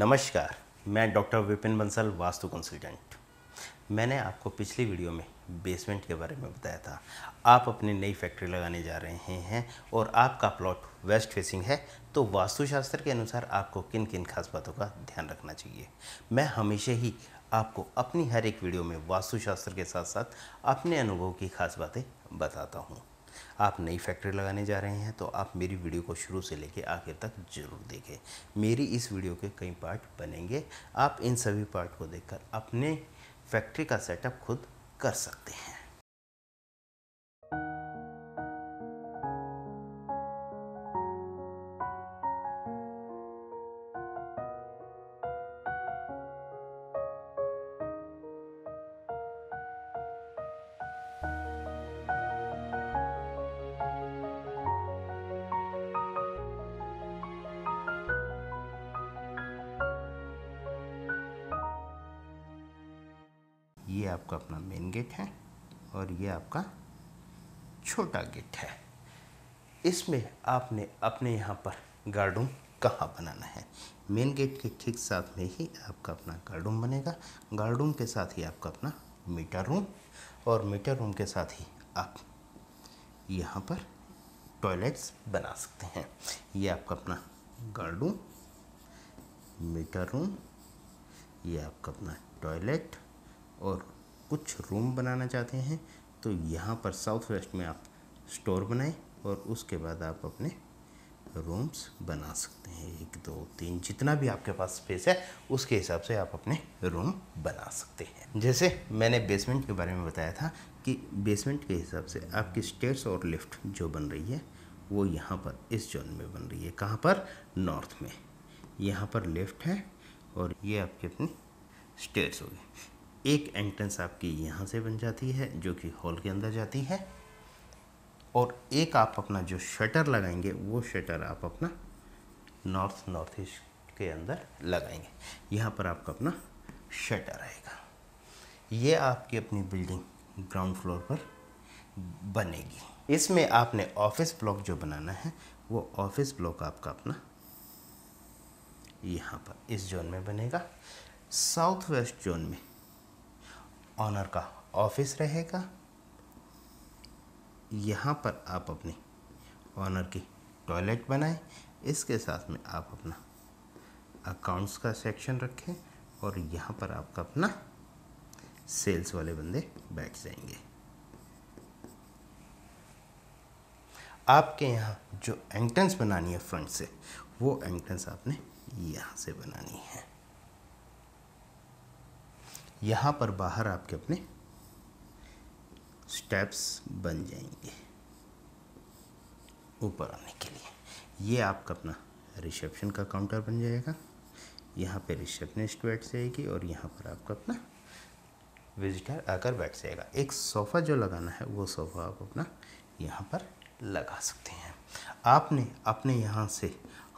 नमस्कार मैं doctor Vipin Bansal vastu consultant मैंने आपको पिछली वीडियो में बेसमेंट के बारे में बताया था आप अपनी नई फैक्ट्री लगाने जा रहे हैं और आपका प्लॉट वेस्ट फेसिंग है तो वास्तुशास्त्र के अनुसार आपको किन किन खास बातों का ध्यान रखना चाहिए मैं हमेशा ही आपको अपनी हर एक वीडियो में वास्तुशास्त्र के साथ साथ अपने अनुभव की खास बातें बताता हूँ आप नई फैक्ट्री लगाने जा रहे हैं तो आप मेरी वीडियो को शुरू से लेकर आखिर तक जरूर देखें मेरी इस वीडियो के कई पार्ट बनेंगे आप इन सभी पार्ट को देखकर अपने फैक्ट्री का सेटअप खुद कर सकते हैं आपका अपना मेन गेट है और ये आपका छोटा गेट है इसमें आपने अपने यहाँ पर गार्डन कहाँ बनाना है मेन गेट के ठीक साथ में ही आपका अपना गार्डन बनेगा गार्डन के साथ ही आपका अपना मीटर रूम और मीटर रूम के साथ ही आप यहाँ पर टॉयलेट्स बना सकते हैं ये आपका अपना गार्डन मीटर रूम ये आपका अपना टॉयलेट और कुछ रूम बनाना चाहते हैं तो यहाँ पर साउथ वेस्ट में आप स्टोर बनाएं और उसके बाद आप अपने रूम्स बना सकते हैं एक दो तीन जितना भी आपके पास स्पेस है उसके हिसाब से आप अपने रूम बना सकते हैं जैसे मैंने बेसमेंट के बारे में बताया था कि बेसमेंट के हिसाब से आपकी स्टेयर्स और लिफ्ट जो बन रही है वो यहाँ पर इस जोन में बन रही है कहाँ पर नॉर्थ में यहाँ पर लेफ्ट है और ये आपकी अपनी स्टेयर्स होगी एक एंट्रेंस आपकी यहाँ से बन जाती है जो कि हॉल के अंदर जाती है और एक आप अपना जो शटर लगाएंगे वो शटर आप अपना नॉर्थ नॉर्थ ईस्ट के अंदर लगाएंगे यहाँ पर आपका अपना शटर आएगा ये आपकी अपनी बिल्डिंग ग्राउंड फ्लोर पर बनेगी इसमें आपने ऑफिस ब्लॉक जो बनाना है वो ऑफिस ब्लॉक आपका अपना यहाँ पर इस जोन में बनेगा साउथ वेस्ट जोन में ऑनर का ऑफिस रहेगा यहाँ पर आप अपनी ऑनर की टॉयलेट बनाएं इसके साथ में आप अपना अकाउंट्स का सेक्शन रखें और यहाँ पर आपका अपना सेल्स वाले बंदे बैठ जाएंगे आपके यहाँ जो एंट्रेंस बनानी है फ्रंट से वो एंट्रेंस आपने यहाँ से बनानी है यहाँ पर बाहर आपके अपने स्टेप्स बन जाएंगे ऊपर आने के लिए ये आपका अपना रिसेप्शन का काउंटर बन जाएगा यहाँ पे रिसेप्शनिस्ट बैठ जाएगी और यहाँ पर आपका अपना विजिटर आकर बैठ जाएगा एक सोफ़ा जो लगाना है वो सोफ़ा आप अपना यहाँ पर लगा सकते हैं आपने अपने यहाँ से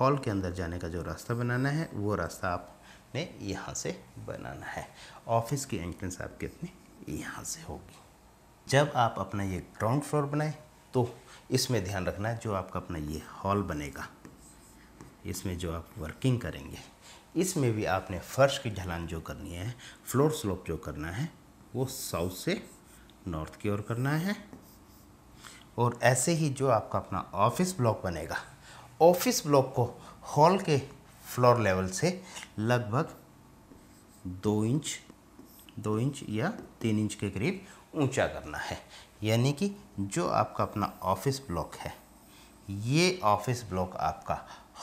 हॉल के अंदर जाने का जो रास्ता बनाना है वो रास्ता आप आपने यहाँ से बनाना है ऑफिस की एंट्रेंस आपकी अपनी यहाँ से होगी जब आप अपना ये ग्राउंड फ्लोर बनाएं तो इसमें ध्यान रखना है जो आपका अपना ये हॉल बनेगा इसमें जो आप वर्किंग करेंगे इसमें भी आपने फर्श की ढलान जो करनी है फ्लोर स्लोप जो करना है वो साउथ से नॉर्थ की ओर करना है और ऐसे ही जो आपका अपना ऑफिस ब्लॉक बनेगा ऑफिस ब्लॉक को हॉल के फ्लोर लेवल से लगभग दो इंच दो इंच या तीन इंच के करीब ऊंचा करना है यानी कि जो आपका अपना ऑफिस ब्लॉक है ये ऑफिस ब्लॉक आपका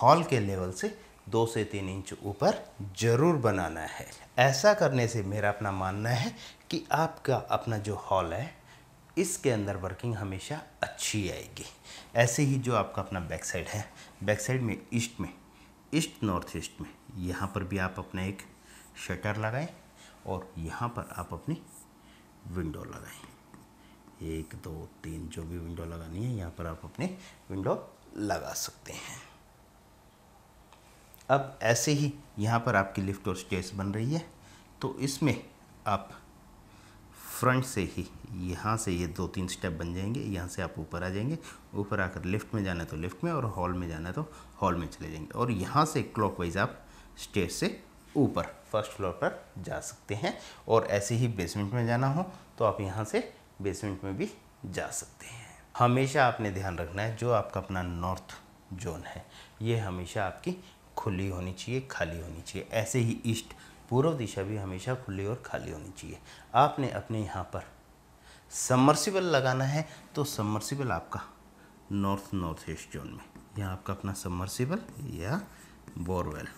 हॉल के लेवल से दो से तीन इंच ऊपर ज़रूर बनाना है ऐसा करने से मेरा अपना मानना है कि आपका अपना जो हॉल है इसके अंदर वर्किंग हमेशा अच्छी आएगी ऐसे ही जो आपका अपना बैक साइड है बैक साइड में ईस्ट में ईस्ट नॉर्थ ईस्ट में यहाँ पर भी आप अपना एक शटर लगाएं और यहाँ पर आप अपनी विंडो लगाएं एक दो तीन जो भी विंडो लगानी है यहाँ पर आप अपने विंडो लगा सकते हैं अब ऐसे ही यहाँ पर आपकी लिफ्ट और स्टेस बन रही है तो इसमें आप फ्रंट से ही यहाँ से ये दो तीन स्टेप बन जाएंगे यहाँ से आप ऊपर आ जाएंगे ऊपर आकर लेफ्ट में जाना है तो लेफ्ट में और हॉल में जाना है तो हॉल में चले जाएंगे और यहाँ से क्लॉकवाइज आप स्टेज से ऊपर फर्स्ट फ्लोर पर जा सकते हैं और ऐसे ही बेसमेंट में जाना हो तो आप यहाँ से बेसमेंट में भी जा सकते हैं हमेशा आपने ध्यान रखना है जो आपका अपना नॉर्थ जोन है ये हमेशा आपकी खुली होनी चाहिए खाली होनी चाहिए ऐसे ही ईस्ट पूर्व दिशा भी हमेशा खुली और खाली होनी चाहिए आपने अपने यहाँ पर समर्सिबल लगाना है तो समर्सिबल आपका नॉर्थ नॉर्थ ईस्ट जोन में यहाँ आपका अपना समर्सिबल या बोरवेल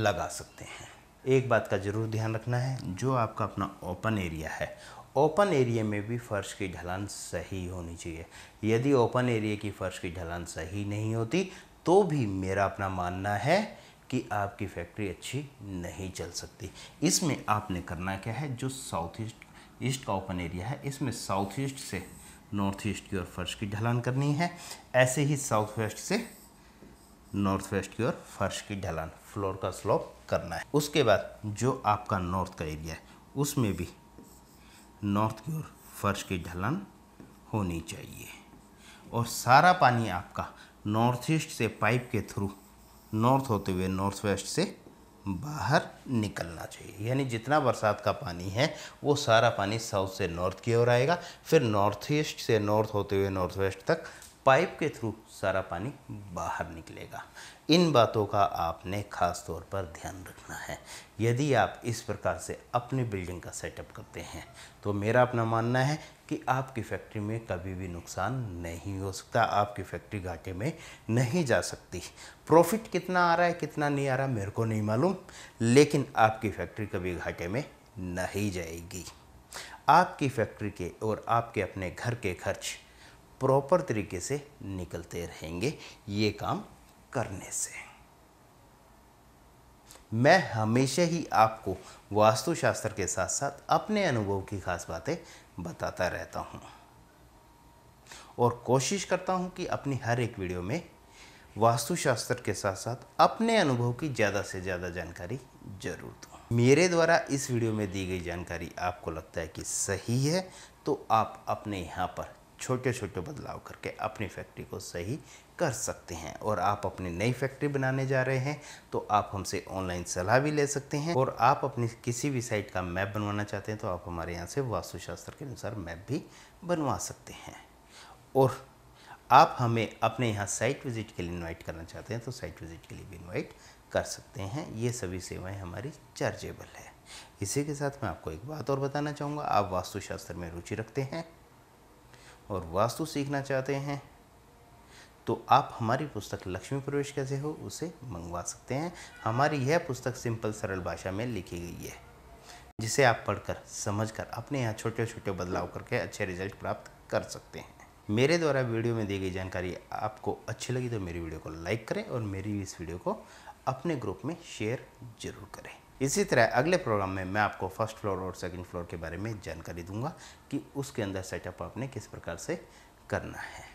लगा सकते हैं एक बात का ज़रूर ध्यान रखना है जो आपका अपना ओपन एरिया है ओपन एरिया में भी फ़र्श की ढलान सही होनी चाहिए यदि ओपन एरिया की फ़र्श की ढलान सही नहीं होती तो भी मेरा अपना मानना है कि आपकी फैक्ट्री अच्छी नहीं चल सकती इसमें आपने करना क्या है जो साउथ ईस्ट ईस्ट का ओपन एरिया है इसमें साउथ ईस्ट से नॉर्थ ईस्ट की ओर फर्श की ढलान करनी है ऐसे ही साउथ वेस्ट से नॉर्थ वेस्ट की ओर फर्श की ढलान फ्लोर का स्लोप करना है उसके बाद जो आपका नॉर्थ का एरिया है उसमें भी नॉर्थ की ओर फर्श की ढलान होनी चाहिए और सारा पानी आपका नॉर्थ ईस्ट से पाइप के थ्रू नॉर्थ होते हुए नॉर्थ वेस्ट से बाहर निकलना चाहिए यानी जितना बरसात का पानी है वो सारा पानी साउथ से नॉर्थ की ओर आएगा फिर नॉर्थ ईस्ट से नॉर्थ होते हुए नॉर्थ वेस्ट तक पाइप के थ्रू सारा पानी बाहर निकलेगा इन बातों का आपने खास तौर पर ध्यान रखना है यदि आप इस प्रकार से अपनी बिल्डिंग का सेटअप करते हैं तो मेरा अपना मानना है कि आपकी फैक्ट्री में कभी भी नुकसान नहीं हो सकता आपकी फैक्ट्री घाटे में नहीं जा सकती प्रॉफिट कितना आ रहा है कितना नहीं आ रहा मेरे को नहीं मालूम लेकिन आपकी फैक्ट्री कभी घाटे में नहीं जाएगी आपकी फैक्ट्री के और आपके अपने घर के खर्च प्रॉपर तरीके से निकलते रहेंगे ये काम करने से मैं हमेशा ही आपको वास्तुशास्त्र के साथ साथ अपने अनुभव की खास बातें बताता रहता हूँ और कोशिश करता हूँ कि अपनी हर एक वीडियो में वास्तुशास्त्र के साथ साथ अपने अनुभव की ज़्यादा से ज़्यादा जानकारी जरूर दूँ मेरे द्वारा इस वीडियो में दी गई जानकारी आपको लगता है कि सही है तो आप अपने यहाँ पर छोटे छोटे बदलाव करके अपनी फैक्ट्री को सही कर सकते हैं और आप अपनी नई फैक्ट्री बनाने जा रहे हैं तो आप हमसे ऑनलाइन सलाह भी ले सकते हैं और आप अपनी किसी भी साइट का मैप बनवाना चाहते हैं तो आप हमारे यहाँ से वास्तुशास्त्र के अनुसार मैप भी बनवा सकते हैं और आप हमें अपने यहाँ साइट विज़िट के लिए इन्वाइट करना चाहते हैं तो साइट विज़िट के लिए भी इन्वाइट कर सकते हैं ये सभी सेवाएं हमारी चार्जेबल है इसी के साथ मैं आपको एक बात और बताना चाहूँगा आप वास्तुशास्त्र में रुचि रखते हैं और वास्तु सीखना चाहते हैं तो आप हमारी पुस्तक लक्ष्मी प्रवेश कैसे हो उसे मंगवा सकते हैं हमारी यह पुस्तक सिंपल सरल भाषा में लिखी गई है जिसे आप पढ़कर समझकर अपने यहाँ छोटे छोटे बदलाव करके अच्छे रिजल्ट प्राप्त कर सकते हैं मेरे द्वारा वीडियो में दी गई जानकारी आपको अच्छी लगी तो मेरी वीडियो को लाइक करें और मेरी इस वीडियो को अपने ग्रुप में शेयर जरूर करें इसी तरह अगले प्रोग्राम में मैं आपको फर्स्ट फ्लोर और सेकंड फ्लोर के बारे में जानकारी दूंगा कि उसके अंदर सेटअप आपने किस प्रकार से करना है